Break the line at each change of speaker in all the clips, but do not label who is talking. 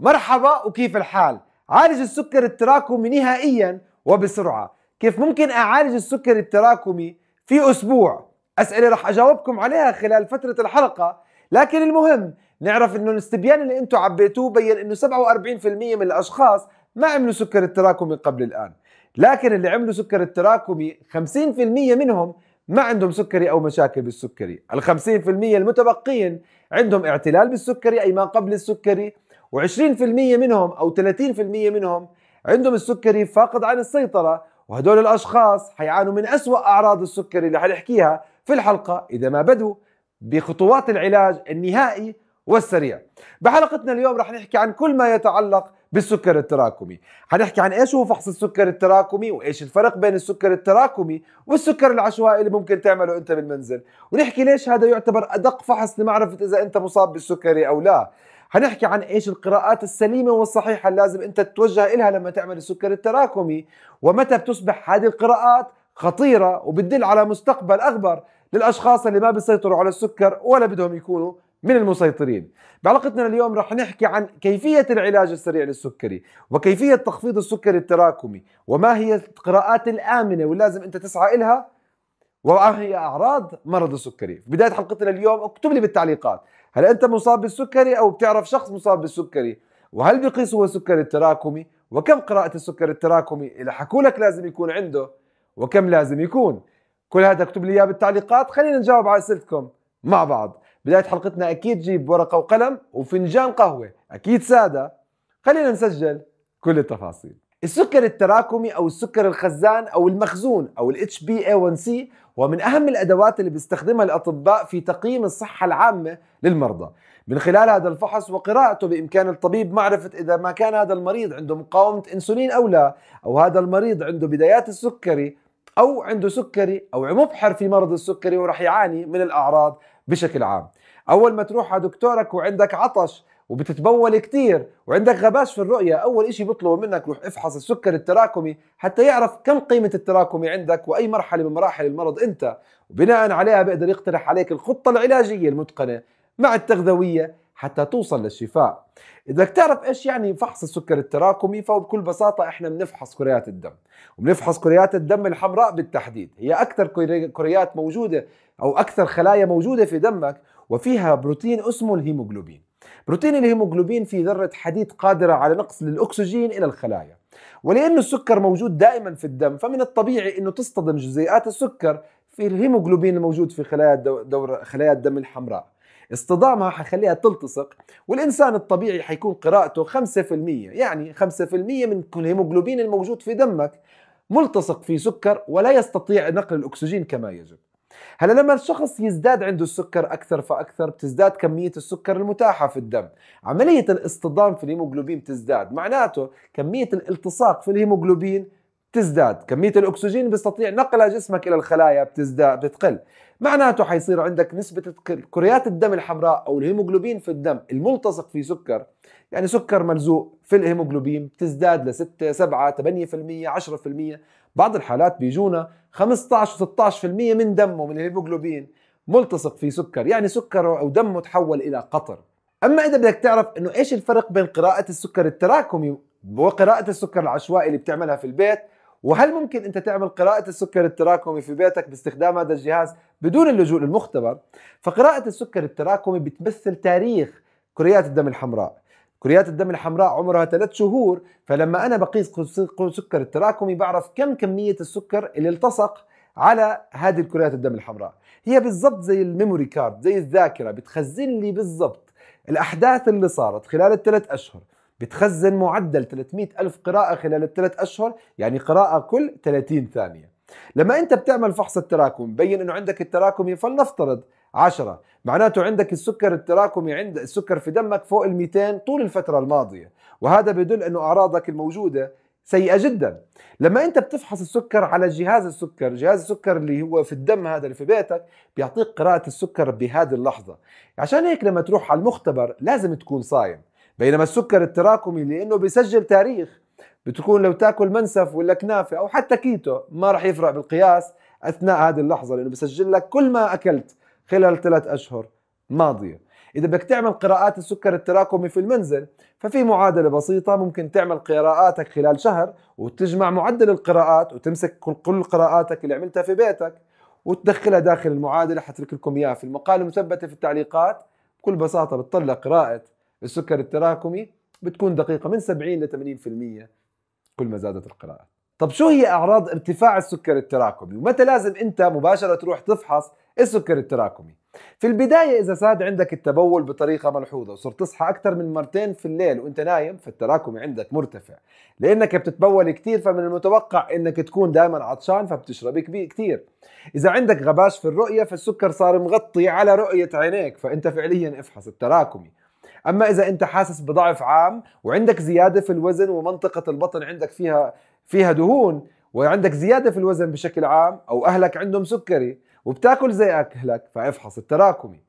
مرحبا وكيف الحال؟ عالج السكر التراكمي نهائيا وبسرعة كيف ممكن أعالج السكر التراكمي في أسبوع؟ أسئلة رح أجاوبكم عليها خلال فترة الحلقة لكن المهم نعرف انه الاستبيان اللي انتم عبيتوه بين انه 47% من الاشخاص ما عملوا سكر التراكمي قبل الان لكن اللي عملوا سكر التراكمي 50% منهم ما عندهم سكري او مشاكل بالسكري ال 50% المتبقين عندهم اعتلال بالسكري اي ما قبل السكري و20% منهم او 30% منهم عندهم السكري فاقد عن السيطره وهدول الاشخاص حيعانوا من أسوأ اعراض السكري اللي حنحكيها في الحلقه اذا ما بدوا بخطوات العلاج النهائي والسريع بحلقتنا اليوم رح نحكي عن كل ما يتعلق بالسكر التراكمي حنحكي عن ايش هو فحص السكر التراكمي وايش الفرق بين السكر التراكمي والسكر العشوائي اللي ممكن تعمله انت بالمنزل ونحكي ليش هذا يعتبر ادق فحص لمعرفه اذا انت مصاب بالسكري او لا حنحكي عن ايش القراءات السليمه والصحيحه اللي لازم انت تتوجه الها لما تعمل السكر التراكمي ومتى بتصبح هذه القراءات خطيره وبتدل على مستقبل اخبر للاشخاص اللي ما بيسيطروا على السكر ولا بدهم يكونوا من المسيطرين بعلاقتنا اليوم رح نحكي عن كيفية العلاج السريع للسكري وكيفية تخفيض السكري التراكمي وما هي القراءات الآمنة واللازم أنت تسعى إلها وما هي أعراض مرض السكري بداية حلقتنا اليوم اكتب لي بالتعليقات هل انت مصاب بالسكري او بتعرف شخص مصاب بالسكري وهل بيقيس هو السكري التراكمي وكم قراءة السكري التراكمي اللي حكوا لك لازم يكون عنده وكم لازم يكون كل هذا اكتب لي اياه بالتعليقات خلينا نجاوب على اسئلتكم مع بعض بداية حلقتنا اكيد جيب ورقة وقلم وفنجان قهوة اكيد سادة خلينا نسجل كل التفاصيل السكر التراكمي او السكر الخزان او المخزون او الاتش بي اي 1 سي هو من اهم الادوات اللي بيستخدمها الاطباء في تقييم الصحه العامه للمرضى من خلال هذا الفحص وقراءته بامكان الطبيب معرفه اذا ما كان هذا المريض عنده مقاومه انسولين او لا او هذا المريض عنده بدايات السكري او عنده سكري او مبحر في مرض السكري وراح يعاني من الاعراض بشكل عام اول ما تروح على دكتورك وعندك عطش وبتتبول كتير وعندك غباش في الرؤية أول إشي بيطلبوا منك روح افحص السكر التراكمي حتى يعرف كم قيمة التراكمي عندك وأي مرحلة من مراحل المرض أنت وبناء عليها بقدر يقترح عليك الخطة العلاجية المتقنة مع التغذوية حتى توصل للشفاء إذا بدك تعرف إيش يعني فحص السكر التراكمي فهو بكل بساطة إحنا بنفحص كريات الدم وبنفحص كريات الدم الحمراء بالتحديد هي أكثر كريات موجودة أو أكثر خلايا موجودة في دمك وفيها بروتين اسمه الهيموغلوبين بروتين الهيموجلوبين في ذرة حديد قادرة على نقل الأكسجين إلى الخلايا ولأن السكر موجود دائما في الدم فمن الطبيعي أنه تصطدم جزيئات السكر في الهيموجلوبين الموجود في خلايا دور خلايا الدم الحمراء اصطدامها حخليها تلتصق والإنسان الطبيعي حيكون قراءته 5% يعني 5% من الهيموجلوبين الموجود في دمك ملتصق في سكر ولا يستطيع نقل الأكسجين كما يجب هلا لما الشخص يزداد عنده السكر اكثر فاكثر بتزداد كميه السكر المتاحه في الدم عمليه الاصطدام في الهيموجلوبين بتزداد معناته كميه الالتصاق في الهيموجلوبين تزداد كمية الأكسجين بيستطيع نقلها جسمك إلى الخلايا بتزداد بتقل معناته حيصير عندك نسبة كريات الدم الحمراء أو الهيموجلوبين في الدم الملتصق في سكر يعني سكر ملزوق في الهيموجلوبين بتزداد ل 6 7 8% 10% بعض الحالات بيجونا 15 و16% من دمه من الهيموجلوبين ملتصق في سكر يعني سكره أو دمه تحول إلى قطر أما إذا بدك تعرف أنه إيش الفرق بين قراءة السكر التراكمي وقراءة السكر العشوائي اللي بتعملها في البيت وهل ممكن انت تعمل قراءة السكر التراكمي في بيتك باستخدام هذا الجهاز بدون اللجوء للمختبر؟ فقراءة السكر التراكمي بتمثل تاريخ كريات الدم الحمراء كريات الدم الحمراء عمرها ثلاث شهور فلما أنا بقيس سكر التراكمي بعرف كم كمية السكر اللي التصق على هذه الكريات الدم الحمراء هي بالضبط زي الميموري كارد زي الذاكرة بتخزن لي بالضبط الأحداث اللي صارت خلال الثلاث أشهر بتخزن معدل 300 ألف قراءة خلال الثلاث أشهر يعني قراءة كل 30 ثانية لما أنت بتعمل فحص التراكم بين أنه عندك التراكمي فلنفترض 10 معناته عندك السكر التراكمي عند السكر في دمك فوق ال 200 طول الفترة الماضية وهذا بدل أنه أعراضك الموجودة سيئة جدا لما أنت بتفحص السكر على جهاز السكر جهاز السكر اللي هو في الدم هذا اللي في بيتك بيعطيك قراءة السكر بهذه اللحظة عشان هيك لما تروح على المختبر لازم تكون صايم بينما السكر التراكمي لانه بيسجل تاريخ بتكون لو تاكل منسف ولا كنافه او حتى كيتو ما راح يفرق بالقياس اثناء هذه اللحظه لانه بسجل لك كل ما اكلت خلال ثلاث اشهر ماضيه اذا بدك تعمل قراءات السكر التراكمي في المنزل ففي معادله بسيطه ممكن تعمل قراءاتك خلال شهر وتجمع معدل القراءات وتمسك كل قراءاتك اللي عملتها في بيتك وتدخلها داخل المعادله حترك لكم اياها في المقاله المثبته في التعليقات بكل بساطه بتطلع قراءه السكر التراكمي بتكون دقيقة من 70 ل 80% كل ما زادت القراءة طب شو هي أعراض ارتفاع السكر التراكمي ومتى لازم أنت مباشرة تروح تفحص السكر التراكمي في البداية إذا زاد عندك التبول بطريقة ملحوظة وصرت تصحى أكثر من مرتين في الليل وأنت نايم فالتراكمي عندك مرتفع لأنك بتتبول كثير فمن المتوقع أنك تكون دائما عطشان فبتشرب كثير إذا عندك غباش في الرؤية فالسكر صار مغطي على رؤية عينيك فأنت فعليا افحص التراكمي اما اذا انت حاسس بضعف عام وعندك زياده في الوزن ومنطقه البطن عندك فيها فيها دهون وعندك زياده في الوزن بشكل عام او اهلك عندهم سكري وبتاكل زي اهلك فافحص التراكمي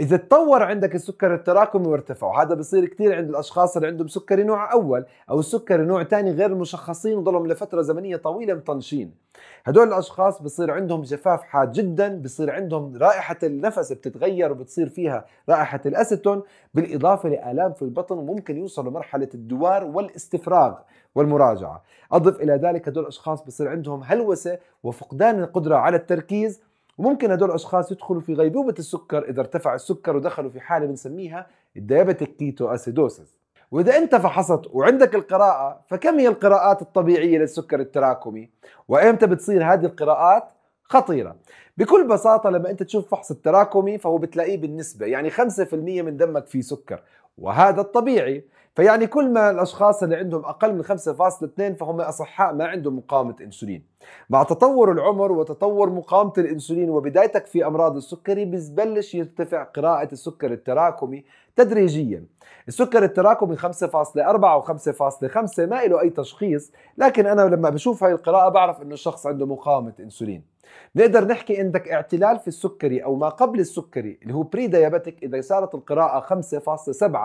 اذا تطور عندك السكر التراكمي وارتفع وهذا بصير كثير عند الاشخاص اللي عندهم سكري نوع اول او السكري نوع ثاني غير مشخصين وضلهم لفتره زمنيه طويله مطنشين هدول الاشخاص بصير عندهم جفاف حاد جدا بصير عندهم رائحه النفس بتتغير وبتصير فيها رائحه الاسيتون بالاضافه لالام في البطن وممكن يوصلوا لمرحله الدوار والاستفراغ والمراجعه اضف الى ذلك هدول الاشخاص بصير عندهم هلوسه وفقدان القدره على التركيز وممكن هدول الاشخاص يدخلوا في غيبوبه السكر اذا ارتفع السكر ودخلوا في حاله بنسميها الديابيتيك كيتو اسيدوسس وإذا أنت فحصت وعندك القراءة فكم هي القراءات الطبيعية للسكر التراكمي وإمتى بتصير هذه القراءات خطيرة بكل بساطة لما أنت تشوف فحص التراكمي فهو بتلاقيه بالنسبة يعني 5% من دمك فيه سكر وهذا الطبيعي فيعني كل ما الاشخاص اللي عندهم اقل من 5.2 فهم اصحاء ما عندهم مقاومه انسولين مع تطور العمر وتطور مقاومه الانسولين وبدايتك في امراض السكري بتبلش يرتفع قراءه السكر التراكمي تدريجيا السكر التراكمي 5.4 و5.5 ما له اي تشخيص لكن انا لما بشوف هاي القراءه بعرف انه الشخص عنده مقاومه انسولين بنقدر نحكي عندك اعتلال في السكري او ما قبل السكري اللي هو بري ديابتك اذا صارت القراءه 5.7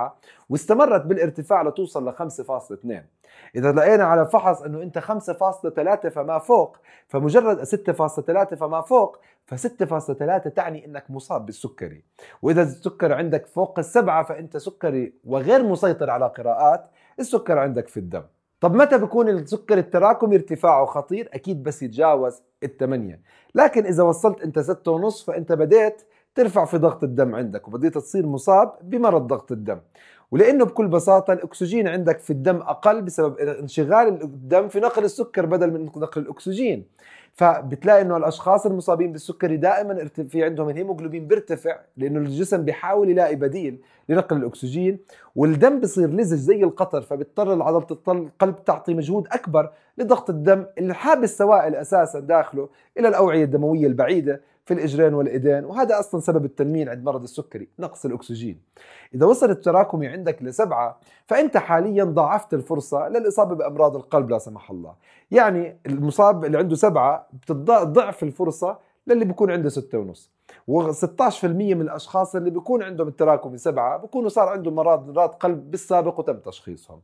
واستمرت بالارتفاع لتوصل ل 5.2 اذا لقينا على فحص انه انت 5.3 فما فوق فمجرد 6.3 فما فوق ف 6.3 تعني انك مصاب بالسكري واذا السكر عندك فوق السبعه فانت سكري وغير مسيطر على قراءات السكر عندك في الدم طب متى بكون السكر التراكمي ارتفاعه خطير؟ اكيد بس يتجاوز الثمانية لكن اذا وصلت انت ستة ونص فانت بديت ترفع في ضغط الدم عندك وبديت تصير مصاب بمرض ضغط الدم ولانه بكل بساطه الاكسجين عندك في الدم اقل بسبب انشغال الدم في نقل السكر بدل من نقل الاكسجين فبتلاقي انه الاشخاص المصابين بالسكري دائما في عندهم الهيموجلوبين بيرتفع لانه الجسم بيحاول يلاقي بديل لنقل الاكسجين والدم بصير لزج زي القطر فبيضطر عضله القلب تعطي مجهود اكبر لضغط الدم اللي حابس السوائل اساسا داخله الى الاوعيه الدمويه البعيده في الإجرين والإيدين وهذا أصلا سبب التنميل عند مرض السكري نقص الأكسجين إذا وصل التراكمي عندك لسبعة فأنت حاليا ضاعفت الفرصة للإصابة بأمراض القلب لا سمح الله يعني المصاب اللي عنده سبعة بتضعف الفرصة للي بيكون عنده ستة ونص و16% من الأشخاص اللي بيكون عندهم التراكمي سبعة بيكونوا صار عندهم مرض قلب بالسابق وتم تشخيصهم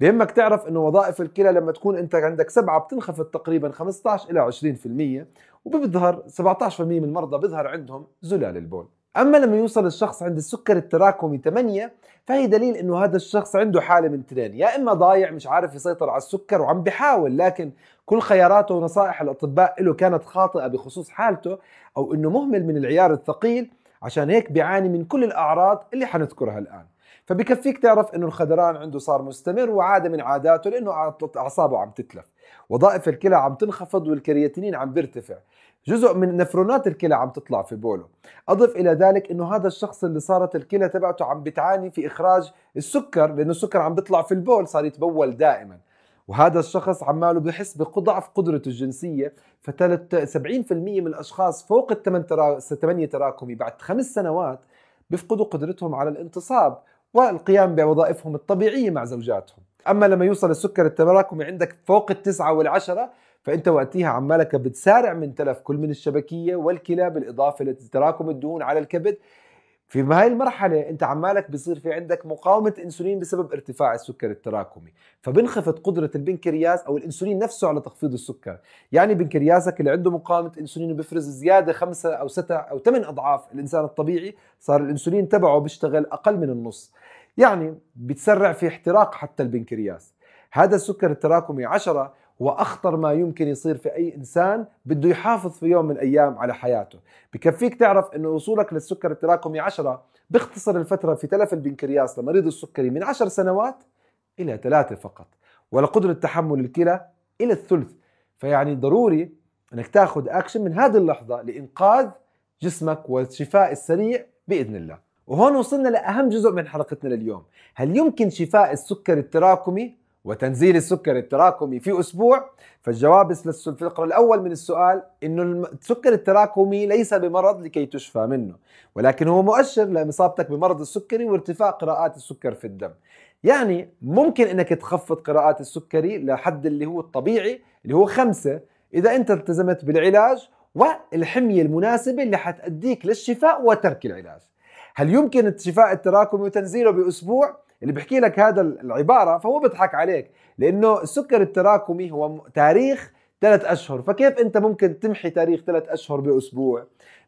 بهمك تعرف انه وظائف الكلى لما تكون انت عندك سبعه بتنخفض تقريبا 15 الى 20% وبظهر 17% من المرضى بظهر عندهم زلال البول اما لما يوصل الشخص عند السكر التراكمي 8 فهي دليل انه هذا الشخص عنده حاله من اثنين يا اما ضايع مش عارف يسيطر على السكر وعم بحاول لكن كل خياراته ونصائح الاطباء له كانت خاطئه بخصوص حالته او انه مهمل من العيار الثقيل عشان هيك بيعاني من كل الاعراض اللي حنذكرها الان فبكفيك تعرف انه الخدران عنده صار مستمر وعاده من عاداته لانه اعصابه عم تتلف وظائف الكلى عم تنخفض والكرياتينين عم بيرتفع جزء من نفرونات الكلى عم تطلع في بوله اضف الى ذلك انه هذا الشخص اللي صارت الكلى تبعته عم بتعاني في اخراج السكر لانه السكر عم بيطلع في البول صار يتبول دائما وهذا الشخص عماله بحس بضعف قدرته الجنسيه ف 70% من الاشخاص فوق ال 8 تراكمي بعد خمس سنوات بيفقدوا قدرتهم على الانتصاب والقيام بوظائفهم الطبيعيه مع زوجاتهم اما لما يوصل السكر التراكمي عندك فوق التسعة والعشرة فانت وقتها عمالك بتسارع من تلف كل من الشبكيه والكلى بالاضافه لتراكم الدهون على الكبد في هاي المرحلة أنت عمالك بصير في عندك مقاومة أنسولين بسبب ارتفاع السكر التراكمي، فبنخفض قدرة البنكرياس أو الأنسولين نفسه على تخفيض السكر، يعني بنكرياسك اللي عنده مقاومة أنسولين بيفرز زيادة خمسة أو ستة أو ثمان أضعاف الإنسان الطبيعي، صار الأنسولين تبعه بيشتغل أقل من النص، يعني بتسرع في احتراق حتى البنكرياس هذا السكر التراكمي 10 هو أخطر ما يمكن يصير في أي إنسان بده يحافظ في يوم من الأيام على حياته بكفيك تعرف أنه وصولك للسكر التراكمي 10 بيختصر الفترة في تلف البنكرياس لمريض السكري من 10 سنوات إلى ثلاثة فقط ولقدرة تحمل الكلى إلى الثلث فيعني ضروري أنك تاخذ أكشن من هذه اللحظة لإنقاذ جسمك والشفاء السريع بإذن الله وهون وصلنا لأهم جزء من حلقتنا لليوم هل يمكن شفاء السكر التراكمي وتنزيل السكر التراكمي في أسبوع؟ فالجواب في الفقرة الأول من السؤال أنه السكر التراكمي ليس بمرض لكي تشفى منه ولكن هو مؤشر لإصابتك بمرض السكري وارتفاع قراءات السكر في الدم يعني ممكن أنك تخفض قراءات السكري لحد اللي هو الطبيعي اللي هو خمسة إذا أنت التزمت بالعلاج والحمية المناسبة اللي حتأديك للشفاء وترك العلاج هل يمكن الشفاء التراكمي وتنزيله باسبوع اللي بحكي لك هذا العباره فهو بيضحك عليك لانه السكر التراكمي هو تاريخ ثلاث اشهر فكيف انت ممكن تمحي تاريخ ثلاث اشهر باسبوع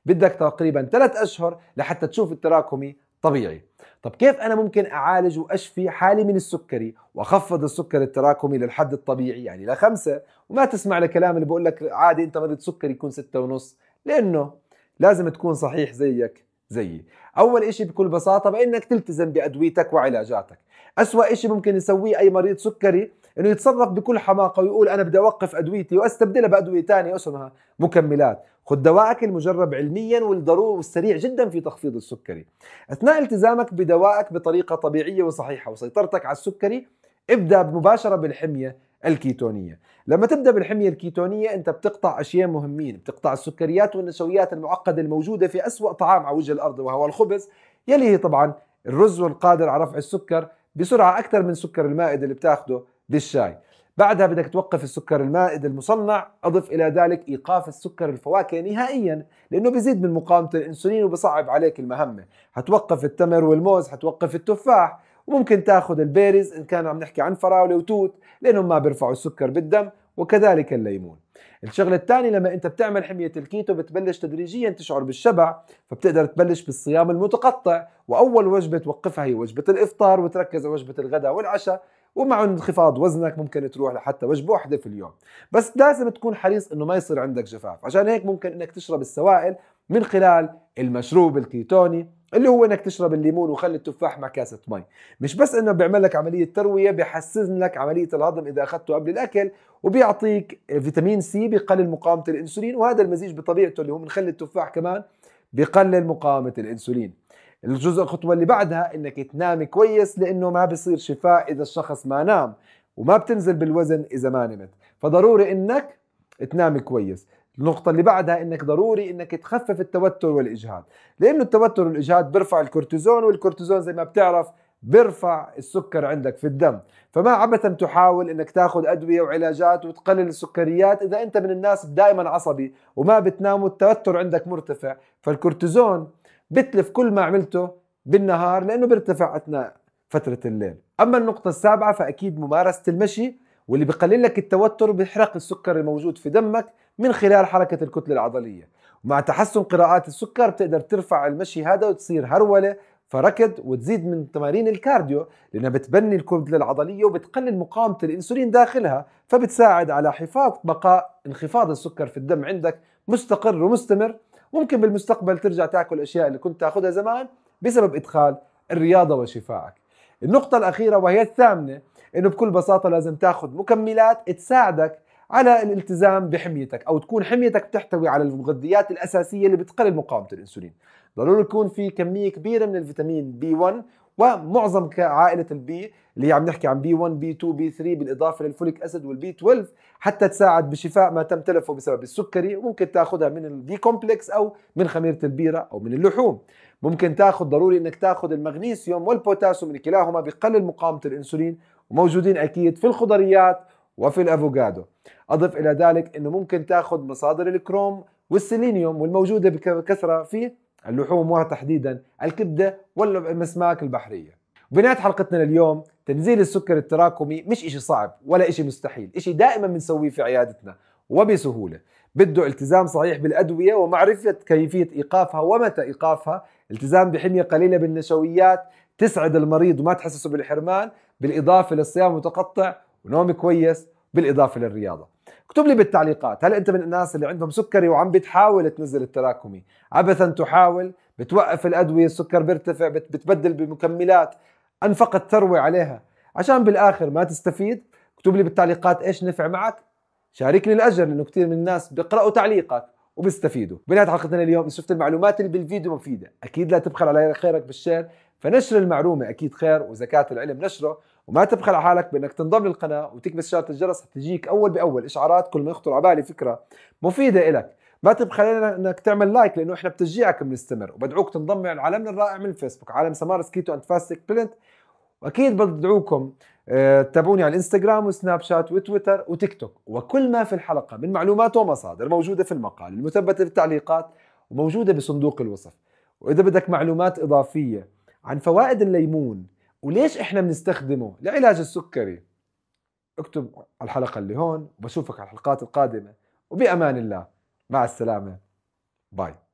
بدك تقريبا ثلاث اشهر لحتى تشوف التراكمي طبيعي طب كيف انا ممكن اعالج واشفي حالي من السكري واخفض السكر التراكمي للحد الطبيعي يعني لخمسة وما تسمع لكلام اللي بقول لك عادي انت مريض سكري يكون ستة ونص لانه لازم تكون صحيح زيك زيي أول شيء بكل بساطة بأنك تلتزم بأدويتك وعلاجاتك أسوأ شيء ممكن يسويه أي مريض سكري انه يتصرف بكل حماقه ويقول انا بدي اوقف ادويتي واستبدلها بادويه ثانيه اسمها مكملات خذ دوائك المجرب علميا والضروري والسريع جدا في تخفيض السكري اثناء التزامك بدوائك بطريقه طبيعيه وصحيحه وسيطرتك على السكري ابدا مباشره بالحميه الكيتونية لما تبدأ بالحمية الكيتونية أنت بتقطع أشياء مهمين بتقطع السكريات والنشويات المعقدة الموجودة في أسوأ طعام على وجه الأرض وهو الخبز يلي هي طبعا الرز القادر على رفع السكر بسرعة أكثر من سكر المائد اللي بتاخده بالشاي بعدها بدك توقف السكر المائد المصنع أضف إلى ذلك إيقاف السكر الفواكه نهائيا لأنه بيزيد من مقاومة الإنسولين وبصعب عليك المهمة هتوقف التمر والموز هتوقف التفاح وممكن تاخذ البيرز ان كان عم نحكي عن فراوله وتوت لانهم ما بيرفعوا السكر بالدم وكذلك الليمون الشغله الثانيه لما انت بتعمل حميه الكيتو بتبلش تدريجيا تشعر بالشبع فبتقدر تبلش بالصيام المتقطع واول وجبه توقفها هي وجبه الافطار وتركز على وجبه الغداء والعشاء ومع انخفاض وزنك ممكن تروح لحتى وجبه واحده في اليوم بس لازم تكون حريص انه ما يصير عندك جفاف عشان هيك ممكن انك تشرب السوائل من خلال المشروب الكيتوني اللي هو انك تشرب الليمون وخلي التفاح مع كاسه مي مش بس انه بيعمل لك عمليه ترويه بيحسن لك عمليه الهضم اذا اخذته قبل الاكل وبيعطيك فيتامين سي بقلل مقاومه الانسولين وهذا المزيج بطبيعته اللي هو بنخلي التفاح كمان بقلل مقاومه الانسولين الجزء الخطوه اللي بعدها انك تنام كويس لانه ما بصير شفاء اذا الشخص ما نام وما بتنزل بالوزن اذا ما نمت فضروري انك تنام كويس النقطة اللي بعدها انك ضروري انك تخفف التوتر والاجهاد، لانه التوتر والاجهاد بيرفع الكورتيزون والكورتيزون زي ما بتعرف بيرفع السكر عندك في الدم، فما عبثا تحاول انك تاخذ ادوية وعلاجات وتقلل السكريات اذا انت من الناس دائما عصبي وما بتنام والتوتر عندك مرتفع، فالكورتيزون بتلف كل ما عملته بالنهار لانه بيرتفع اثناء فترة الليل. اما النقطة السابعة فاكيد ممارسة المشي واللي بقلل لك التوتر وبيحرق السكر الموجود في دمك من خلال حركة الكتلة العضلية ومع تحسن قراءات السكر بتقدر ترفع المشي هذا وتصير هرولة فركض وتزيد من تمارين الكارديو لأنها بتبني الكتلة العضلية وبتقلل مقاومة الإنسولين داخلها فبتساعد على حفاظ بقاء انخفاض السكر في الدم عندك مستقر ومستمر ممكن بالمستقبل ترجع تاكل الأشياء اللي كنت تاخذها زمان بسبب إدخال الرياضة وشفائك النقطة الأخيرة وهي الثامنة إنه بكل بساطة لازم تاخذ مكملات تساعدك على الالتزام بحميتك او تكون حميتك بتحتوي على المغذيات الاساسيه اللي بتقلل مقاومه الانسولين ضروري يكون في كميه كبيره من الفيتامين بي 1 ومعظم عائله البي اللي عم نحكي عن بي 1 بي 2 بي 3 بالاضافه للفوليك اسيد والبي 12 حتى تساعد بشفاء ما تم تلفه بسبب السكري وممكن تاخذها من البي كومبلكس او من خميره البيره او من اللحوم ممكن تاخذ ضروري انك تاخذ المغنيسيوم والبوتاسيوم اللي كلاهما بقلل مقاومه الانسولين وموجودين اكيد في الخضريات وفي الافوكادو اضف الى ذلك انه ممكن تاخذ مصادر الكروم والسيلينيوم والموجوده بكثره في اللحوم وتحديدا الكبده والمسماك البحريه بنهايه حلقتنا لليوم تنزيل السكر التراكمي مش إشي صعب ولا إشي مستحيل إشي دائما بنسويه في عيادتنا وبسهولة بده التزام صحيح بالأدوية ومعرفة كيفية إيقافها ومتى إيقافها التزام بحمية قليلة بالنشويات تسعد المريض وما تحسسه بالحرمان بالإضافة للصيام المتقطع ونوم كويس بالاضافه للرياضه اكتب لي بالتعليقات هل انت من الناس اللي عندهم سكري وعم بتحاول تنزل التراكمي عبثا تحاول بتوقف الادويه السكر بيرتفع بتبدل بمكملات انفقت ثروه عليها عشان بالاخر ما تستفيد اكتب لي بالتعليقات ايش نفع معك شاركني الاجر لانه كثير من الناس بيقراوا تعليقك وبيستفيدوا بنهايه حلقتنا اليوم شفت المعلومات اللي بالفيديو مفيده اكيد لا تبخل على خيرك بالشير فنشر المعلومه اكيد خير وزكاه العلم نشره وما تبخل على حالك بانك تنضم للقناه وتكبس شاره الجرس تجيك اول باول اشعارات كل ما يخطر على بالي فكره مفيده لك ما تبخل علينا انك تعمل لايك لانه احنا بتشجيعك بنستمر وبدعوك تنضم على يعني عالمنا الرائع من الفيسبوك عالم سمارس كيتو اند فاستك بلنت واكيد بدعوكم آه، تتابعوني على الانستغرام وسناب شات وتويتر وتيك توك وكل ما في الحلقه من معلومات ومصادر موجوده في المقال المثبته بالتعليقات وموجوده بصندوق الوصف واذا بدك معلومات اضافيه عن فوائد الليمون وليش احنا بنستخدمه لعلاج السكري اكتب الحلقه اللي هون وبشوفك على الحلقات القادمه وبامان الله مع السلامه باي